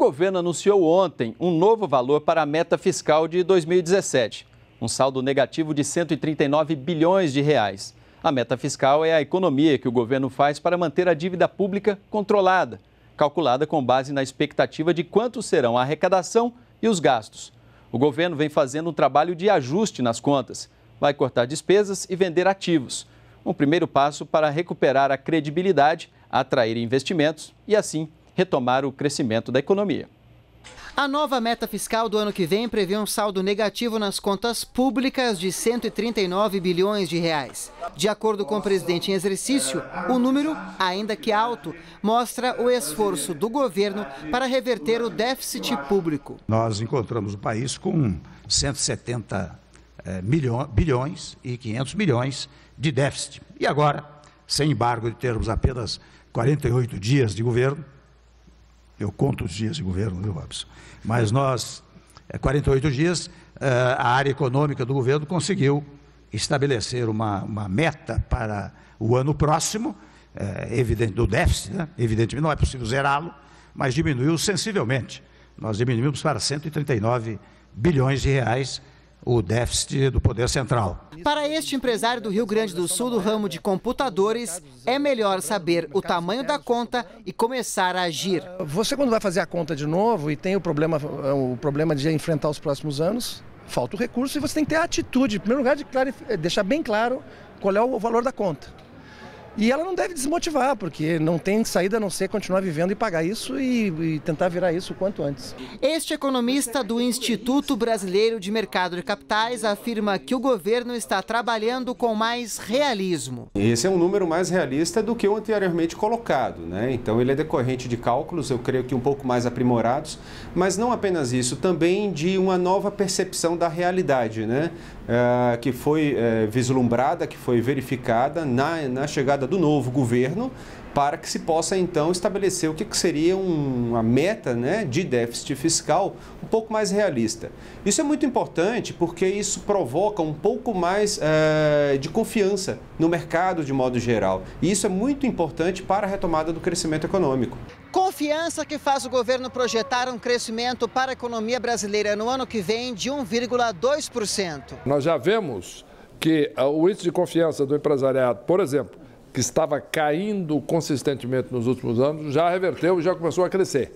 governo anunciou ontem um novo valor para a meta fiscal de 2017, um saldo negativo de 139 bilhões de reais. A meta fiscal é a economia que o governo faz para manter a dívida pública controlada, calculada com base na expectativa de quanto serão a arrecadação e os gastos. O governo vem fazendo um trabalho de ajuste nas contas, vai cortar despesas e vender ativos. Um primeiro passo para recuperar a credibilidade, atrair investimentos e, assim, retomar o crescimento da economia. A nova meta fiscal do ano que vem prevê um saldo negativo nas contas públicas de 139 bilhões de reais. De acordo com o presidente em exercício, o número, ainda que alto, mostra o esforço do governo para reverter o déficit público. Nós encontramos o país com 170 eh, bilhões e 500 milhões de déficit. E agora, sem embargo de termos apenas 48 dias de governo, eu conto os dias de governo, viu, Robson? Mas nós, 48 é, dias, eh, a área econômica do governo conseguiu estabelecer uma, uma meta para o ano próximo, eh, evidente, do déficit, né? evidentemente não é possível zerá-lo, mas diminuiu sensivelmente. Nós diminuímos para 139 bilhões de reais o déficit do Poder Central. Para este empresário do Rio Grande do Sul, do ramo de computadores, é melhor saber o tamanho da conta e começar a agir. Você, quando vai fazer a conta de novo e tem o problema, o problema de enfrentar os próximos anos, falta o recurso e você tem que ter a atitude, em primeiro lugar, de deixar bem claro qual é o valor da conta. E ela não deve desmotivar, porque não tem saída a não ser continuar vivendo e pagar isso e, e, tentar virar isso o quanto antes. Este economista do Instituto Brasileiro de Mercado de Capitais afirma que o governo está trabalhando com mais realismo. Esse é um número mais realista do que o anteriormente colocado, né? Então ele é decorrente de cálculos, eu creio que um pouco mais aprimorados, mas não apenas isso, também de uma nova percepção da realidade, né? Ah, que foi eh, vislumbrada, que foi verificada na, na chegada chegada do novo governo para que se possa então estabelecer o que seria uma meta né, de déficit fiscal um pouco mais realista. Isso é muito importante porque isso provoca um pouco mais é, de confiança no mercado de modo geral. E isso é muito importante para a retomada do crescimento econômico. Confiança que faz o governo projetar um crescimento para a economia brasileira no ano que vem de 1,2%. Nós já vemos que ah, o índice de confiança do empresariado, por exemplo, que estava caindo consistentemente nos últimos anos, já reverteu e já começou a crescer.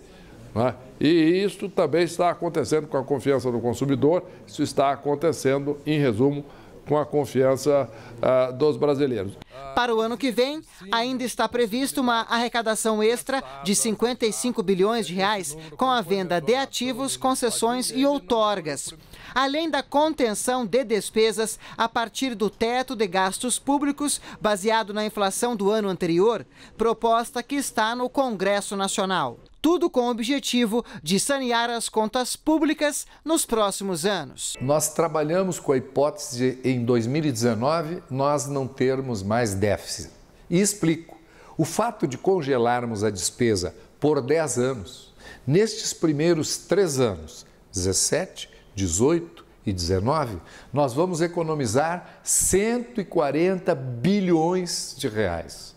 Né? E isso também está acontecendo com a confiança do consumidor, isso está acontecendo, em resumo, com a confiança uh, dos brasileiros. Para o ano que vem, ainda está previsto uma arrecadação extra de 55 bilhões de reais com a venda de ativos, concessões e outorgas além da contenção de despesas a partir do teto de gastos públicos baseado na inflação do ano anterior, proposta que está no Congresso Nacional. Tudo com o objetivo de sanear as contas públicas nos próximos anos. Nós trabalhamos com a hipótese de, em 2019 nós não termos mais déficit. E explico. O fato de congelarmos a despesa por 10 anos, nestes primeiros três anos, 17, 18 e 19, nós vamos economizar 140 bilhões de reais.